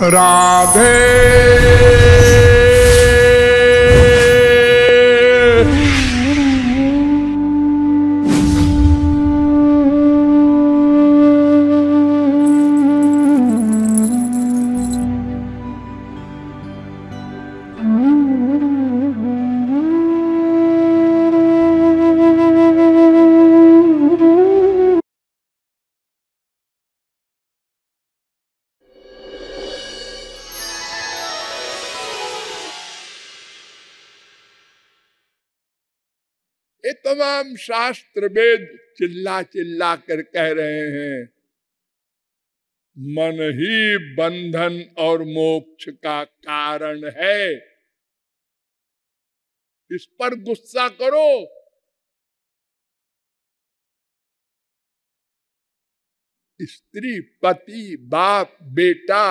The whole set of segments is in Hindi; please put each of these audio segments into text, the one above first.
राधे तमाम शास्त्र वेद चिल्ला चिल्ला कर कह रहे हैं मन ही बंधन और मोक्ष का कारण है इस पर गुस्सा करो स्त्री पति बाप बेटा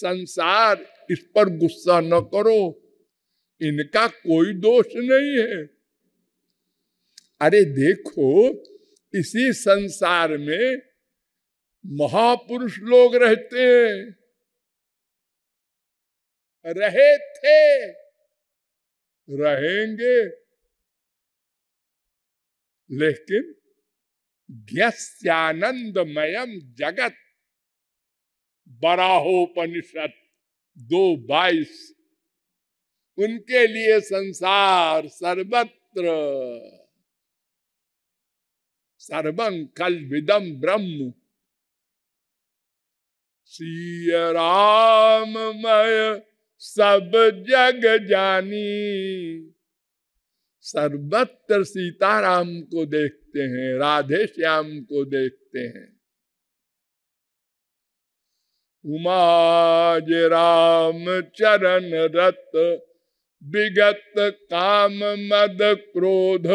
संसार इस पर गुस्सा न करो इनका कोई दोष नहीं है अरे देखो इसी संसार में महापुरुष लोग रहते हैं रहे थे रहेंगे लेकिन ज्ञानंदमयम जगत बराहोपनिषद दो बाईस उनके लिए संसार सर्वत्र सर्वं विदम ब्रह्म सीय राम मय सब जग जानी सर्वत्र सीताराम को देखते हैं राधे श्याम को देखते हैं उमाज राम चरण रत विगत काम मद क्रोध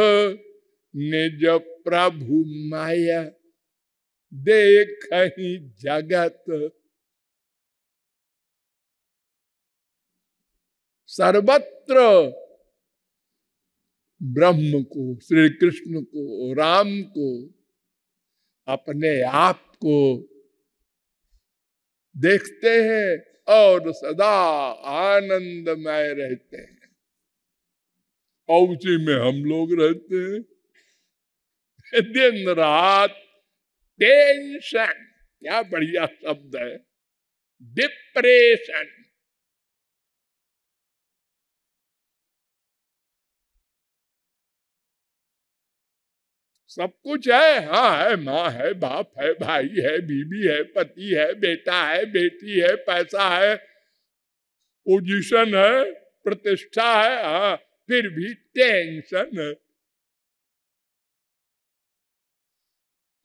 निज प्रभु माया देख ही जगत सर्वत्र ब्रह्म को श्री कृष्ण को राम को अपने आप को देखते हैं और सदा आनंदमय रहते हैं औची में हम लोग रहते हैं दिन रात टेंशन क्या बढ़िया शब्द है डिप्रेशन सब कुछ है हाँ है माँ है बाप है भाई है बीबी है पति है बेटा है बेटी है पैसा है पोजीशन है प्रतिष्ठा है हाँ फिर भी टेंशन है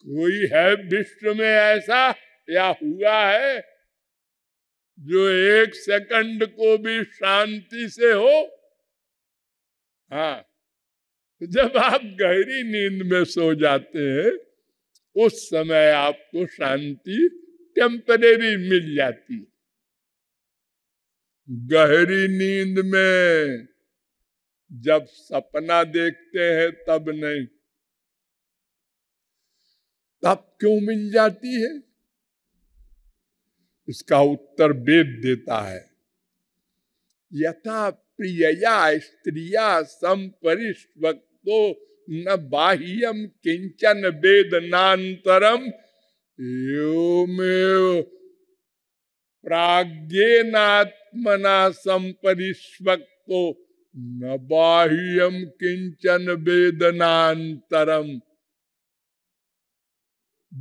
कोई है विश्व में ऐसा या हुआ है जो एक सेकंड को भी शांति से हो हा जब आप गहरी नींद में सो जाते हैं उस समय आपको शांति टेम्परेरी मिल जाती गहरी नींद में जब सपना देखते हैं तब नहीं तब क्यों मिल जाती है इसका उत्तर वेद देता है यथा प्रियया स्त्रिया संपरिष्वक्तो न बाह्यम किंचन वेदनातरम योमेव प्राज्ञेनात्मना संपरिष्वक्तो न बाह्यम किंचन वेदनातरम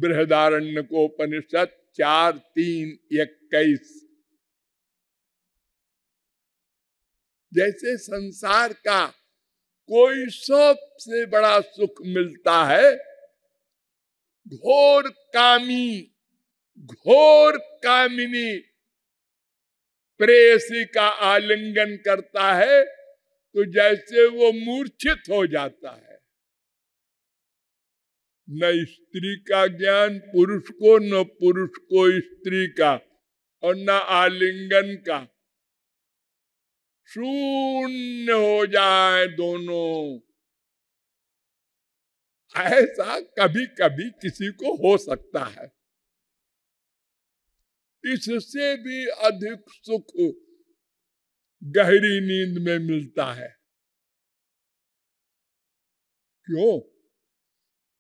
बृहदारण्य को उपनिषद चार तीन इक्कीस जैसे संसार का कोई सबसे बड़ा सुख मिलता है घोर कामी घोर कामिनी प्रेसी का आलिंगन करता है तो जैसे वो मूर्छित हो जाता है न स्त्री का ज्ञान पुरुष को न पुरुष को स्त्री का और न आलिंगन का शून्य हो जाए दोनों ऐसा कभी कभी किसी को हो सकता है इससे भी अधिक सुख गहरी नींद में मिलता है क्यों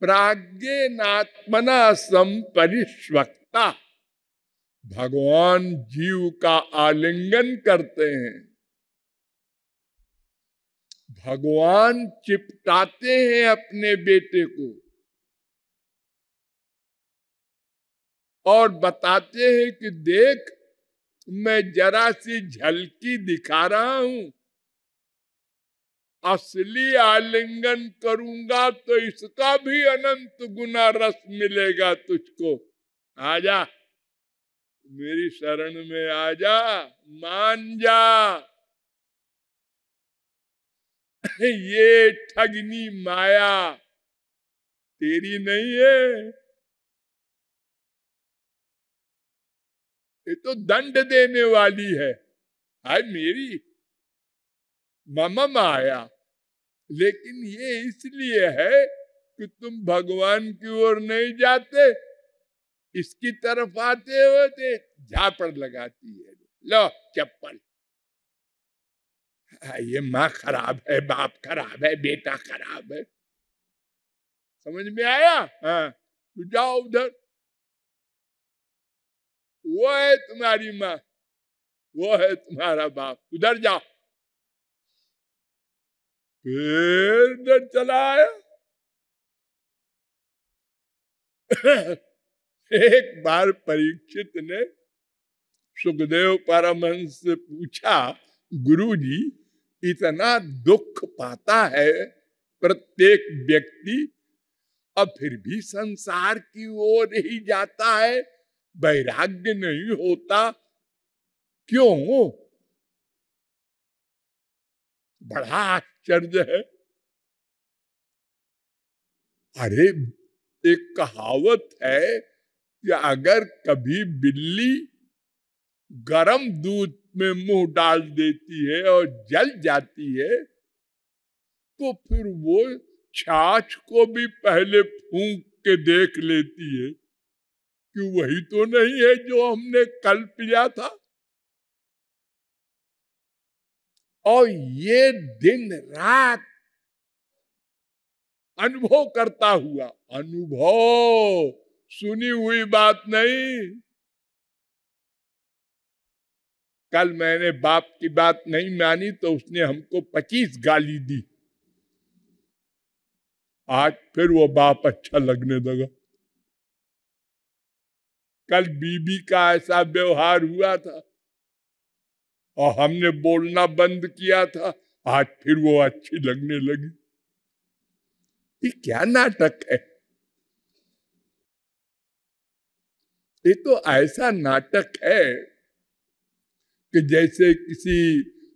प्राज्ञात्मना संपरिष्वक्ता भगवान जीव का आलिंगन करते हैं भगवान चिपटाते हैं अपने बेटे को और बताते हैं कि देख मैं जरा सी झलकी दिखा रहा हूं असली आलिंगन करूंगा तो इसका भी अनंत गुना रस मिलेगा तुझको आजा मेरी शरण में आजा मान जा ये ठगनी माया तेरी नहीं है ये तो दंड देने वाली है हाय मेरी मम माया लेकिन ये इसलिए है कि तुम भगवान की ओर नहीं जाते इसकी तरफ आते हो तो झापड़ लगाती है लो चप्पल हाँ, ये माँ खराब है बाप खराब है बेटा खराब है समझ में आया हाँ तो जाओ उधर वो है तुम्हारी माँ वो है तुम्हारा बाप उधर जाओ फिर चला आया एक बार परीक्षित ने सुखदेव परमहंस से पूछा गुरुजी इतना दुख पाता है प्रत्येक व्यक्ति अब फिर भी संसार की ओर ही जाता है वैराग्य नहीं होता क्यों बड़ा आश्चर्य है अरे एक कहावत है कि अगर कभी बिल्ली गरम दूध में मुंह डाल देती है और जल जाती है तो फिर वो छाछ को भी पहले फूंक के देख लेती है कि वही तो नहीं है जो हमने कल पिया था और ये दिन रात अनुभव करता हुआ अनुभव सुनी हुई बात नहीं कल मैंने बाप की बात नहीं मानी तो उसने हमको पच्चीस गाली दी आज फिर वो बाप अच्छा लगने लगा कल बीबी का ऐसा व्यवहार हुआ था और हमने बोलना बंद किया था आज फिर वो अच्छी लगने लगी ये क्या नाटक है ये तो ऐसा नाटक है कि जैसे किसी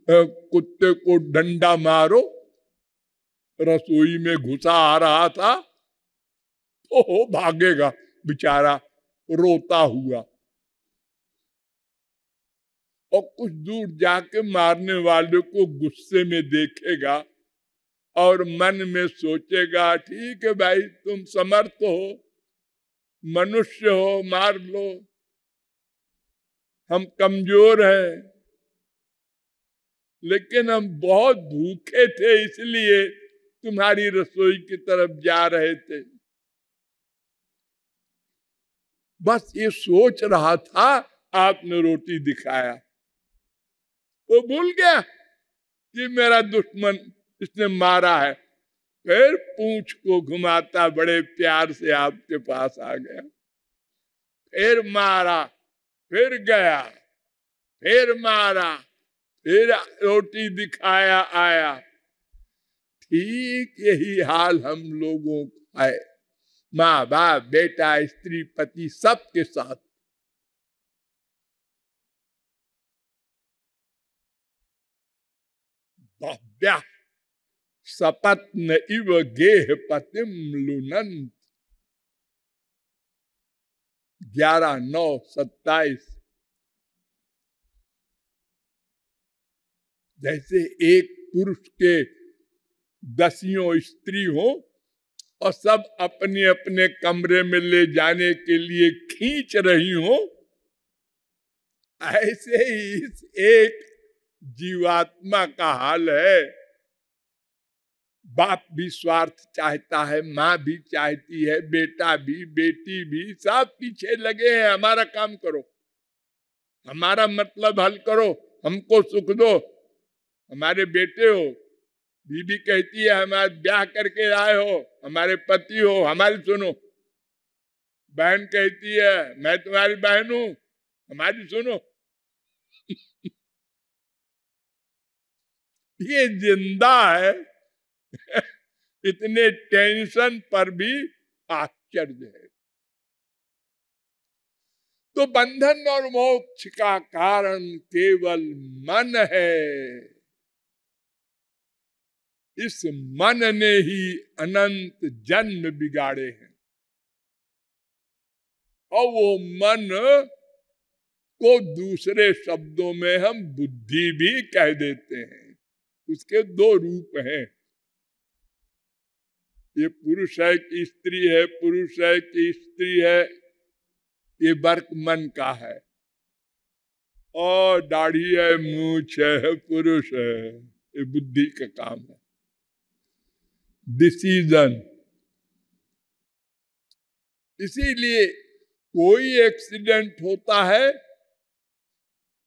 कुत्ते को डंडा मारो रसोई में घुसा आ रहा था तो भागेगा बेचारा रोता हुआ और कुछ दूर जाके मारने वाले को गुस्से में देखेगा और मन में सोचेगा ठीक है भाई तुम समर्थ हो मनुष्य हो मार लो हम कमजोर हैं लेकिन हम बहुत भूखे थे इसलिए तुम्हारी रसोई की तरफ जा रहे थे बस ये सोच रहा था आपने रोटी दिखाया वो भूल गया कि मेरा दुश्मन इसने मारा है फिर पूछ को घुमाता बड़े प्यार से आपके पास आ गया फिर मारा फिर गया फिर मारा फिर रोटी दिखाया आया ठीक यही हाल हम लोगों का है माँ बाप बेटा स्त्री पति सबके साथ भव्या सपत्न इव गेह पतिम लुनंत ग्यारह नौ सत्ताईस जैसे एक पुरुष के दसियों स्त्री हो और सब अपने अपने कमरे में ले जाने के लिए खींच रही हो ऐसे ही इस एक जीवात्मा का हाल है बाप भी स्वार्थ चाहता है माँ भी चाहती है बेटा भी बेटी भी सब पीछे लगे हैं हमारा काम करो हमारा मतलब हल करो हमको सुख दो हमारे बेटे हो बीबी कहती है हमारे ब्याह करके आए हो हमारे पति हो हमारी सुनो बहन कहती है मैं तुम्हारी बहन हूं हमारी सुनो ये जिंदा है इतने टेंशन पर भी आश्चर्य है तो बंधन और मोक्ष का कारण केवल मन है इस मन ने ही अनंत जन्म बिगाड़े हैं और वो मन को दूसरे शब्दों में हम बुद्धि भी कह देते हैं उसके दो रूप हैं ये पुरुष है कि स्त्री है पुरुष है कि स्त्री है ये वर्क मन का है और दाढ़ी है मूछ है पुरुष है ये बुद्धि का काम है डिसीजन इसीलिए कोई एक्सीडेंट होता है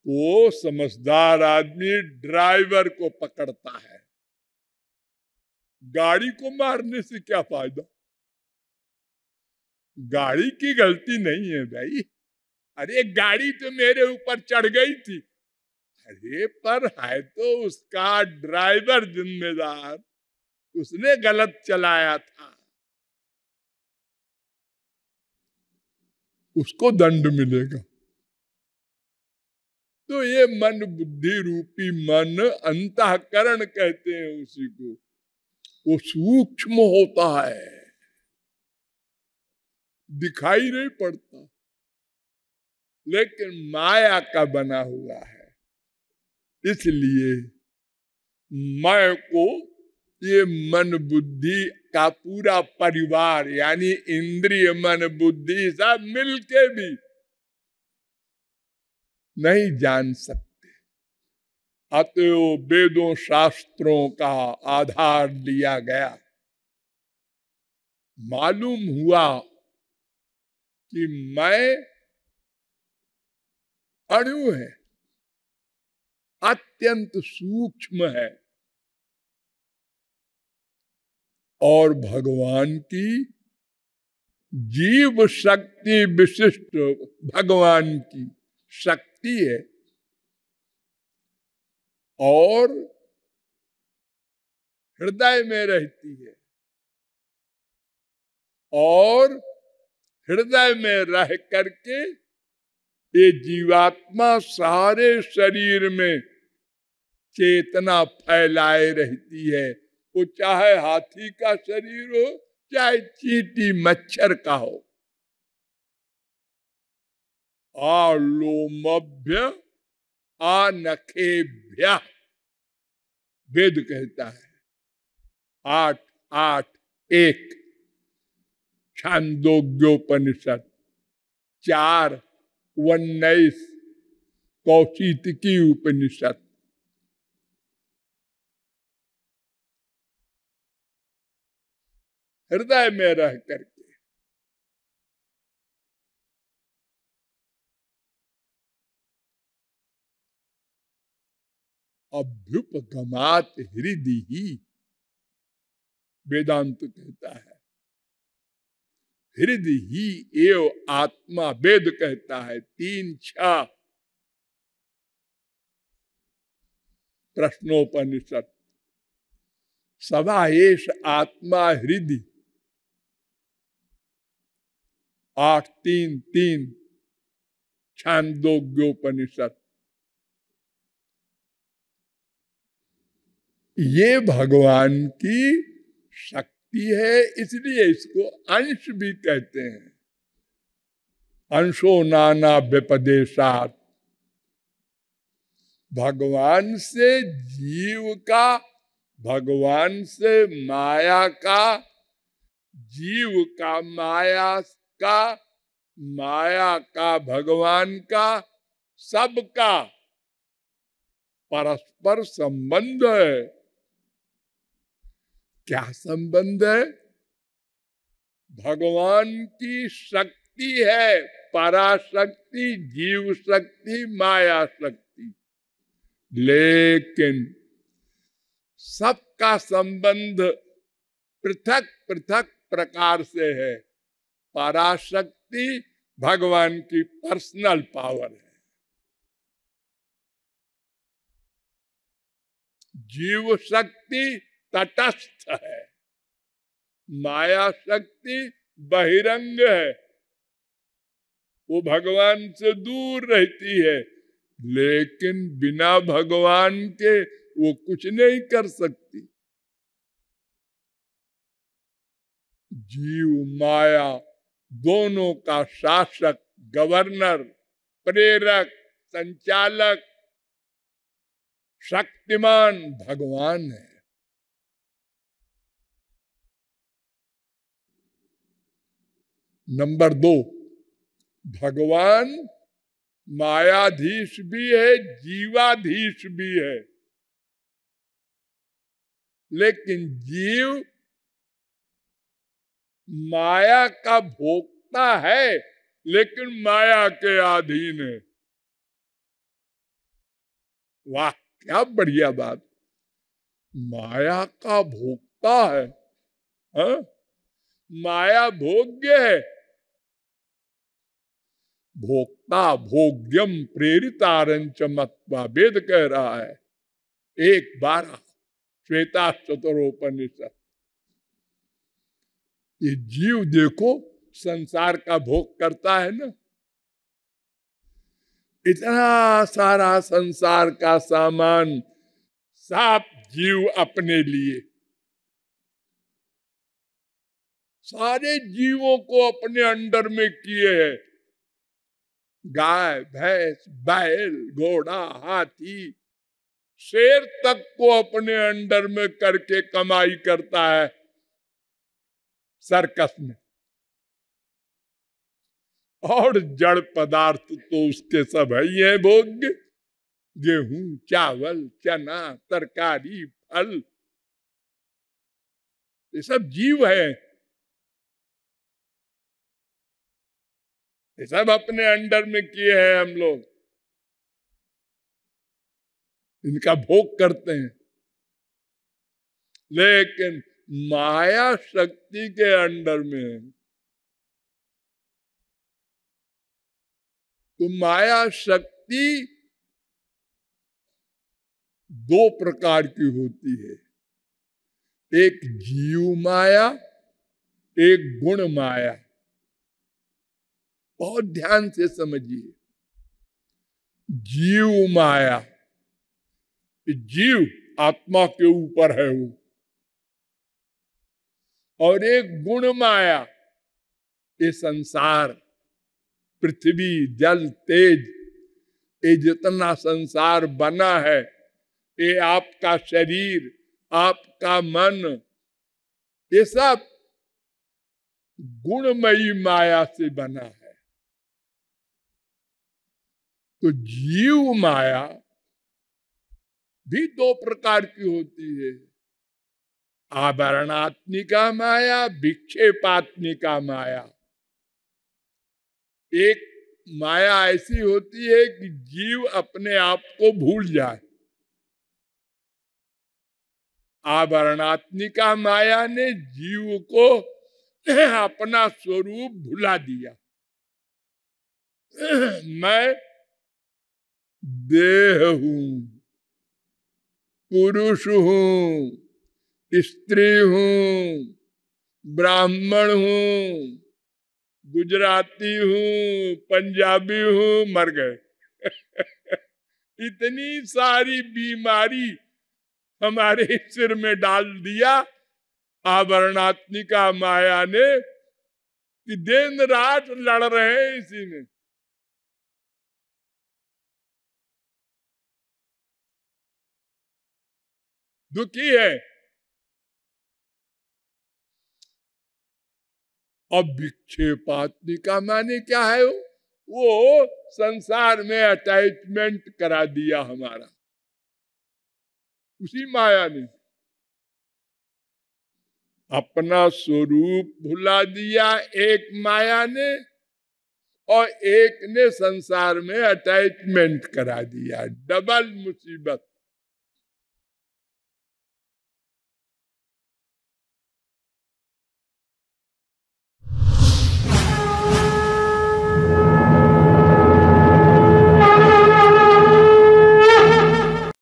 वो समझदार आदमी ड्राइवर को पकड़ता है गाड़ी को मारने से क्या फायदा गाड़ी की गलती नहीं है भाई अरे गाड़ी तो मेरे ऊपर चढ़ गई थी अरे पर है तो उसका ड्राइवर जिम्मेदार उसने गलत चलाया था उसको दंड मिलेगा तो ये मन बुद्धि रूपी मन अंतकरण कहते हैं उसी को वो सूक्ष्म होता है दिखाई नहीं पड़ता लेकिन माया का बना हुआ है इसलिए मैं को ये मन बुद्धि का पूरा परिवार यानी इंद्रिय मन बुद्धि सब मिलके भी नहीं जान सकते अतएव वेदों शास्त्रों का आधार लिया गया मालूम हुआ कि मैं अणु है अत्यंत सूक्ष्म है और भगवान की जीव शक्ति विशिष्ट भगवान की शक्ति है और हृदय में रहती है और हृदय में रह करके ये जीवात्मा सारे शरीर में चेतना फैलाए रहती है वो चाहे हाथी का शरीर हो चाहे चीटी मच्छर का हो आलोमभ्य आनखेभ्य वेद कहता है आठ आठ एक छांदोग्योपनिषद चार उन्नीस की उपनिषद हृदय में रह करके अभ्युपगमात हृदय ही वेदांत कहता है हृदय ही एव आत्मा वेद कहता है तीन छा प्रश्नोपनिषद सवाएश आत्मा हृदय आठ तीन तीन छांदोग्योपनिषद ये भगवान की शक्ति है इसलिए इसको अंश भी कहते हैं अंशो नाना साथ भगवान से जीव का भगवान से माया का जीव का माया का माया का भगवान का सबका परस्पर संबंध है क्या संबंध है भगवान की शक्ति है पराशक्ति जीव शक्ति माया शक्ति लेकिन सबका संबंध पृथक पृथक प्रकार से है पराशक्ति भगवान की पर्सनल पावर है जीव शक्ति तटस्थ है माया शक्ति बहिरंग है वो भगवान से दूर रहती है लेकिन बिना भगवान के वो कुछ नहीं कर सकती जीव माया दोनों का शासक गवर्नर प्रेरक संचालक शक्तिमान भगवान है नंबर दो भगवान मायाधीश भी है जीवाधीश भी है लेकिन जीव माया का भोगता है लेकिन माया के अधीन है वाह क्या बढ़िया बात माया का भोगता है हा? माया भोग्य है भोक्ता भोग्यम प्रेरितारंच मत्वा वेद कह रहा है एक बारह श्वेता चतुरोपनिषद ये जीव देखो संसार का भोग करता है ना इतना सारा संसार का सामान साफ जीव अपने लिए सारे जीवों को अपने अंडर में किए है गाय भैंस बैल घोड़ा हाथी शेर तक को अपने अंडर में करके कमाई करता है सर्कस में और जड़ पदार्थ तो उसके सब है ही है भोग्य गेहूं चावल चना तरकारी फल ये सब जीव है ये सब अपने अंडर में किए हैं हम लोग इनका भोग करते हैं लेकिन माया शक्ति के अंडर में तो माया शक्ति दो प्रकार की होती है एक जीव माया एक गुण माया बहुत ध्यान से समझिए जीव माया जीव आत्मा के ऊपर है वो और एक गुण माया ये संसार पृथ्वी जल तेज ये जितना संसार बना है ये आपका शरीर आपका मन ये सब गुणमयी माया से बना है तो जीव माया भी दो प्रकार की होती है आभरणात्मिका माया विक्षेपात्मिका माया एक माया ऐसी होती है कि जीव अपने आप को भूल जाए आभरणात्मिका माया ने जीव को अपना स्वरूप भुला दिया मैं देह हूं पुरुष हूं स्त्री हूं ब्राह्मण हूं गुजराती हूं पंजाबी हूं मर गए इतनी सारी बीमारी हमारे सिर में डाल दिया आवरणात्मिका माया ने कि दिन रात लड़ रहे हैं इसी में दुखी है अब का माने क्या है वो संसार में अटैचमेंट करा दिया हमारा उसी माया ने अपना स्वरूप भुला दिया एक माया ने और एक ने संसार में अटैचमेंट करा दिया डबल मुसीबत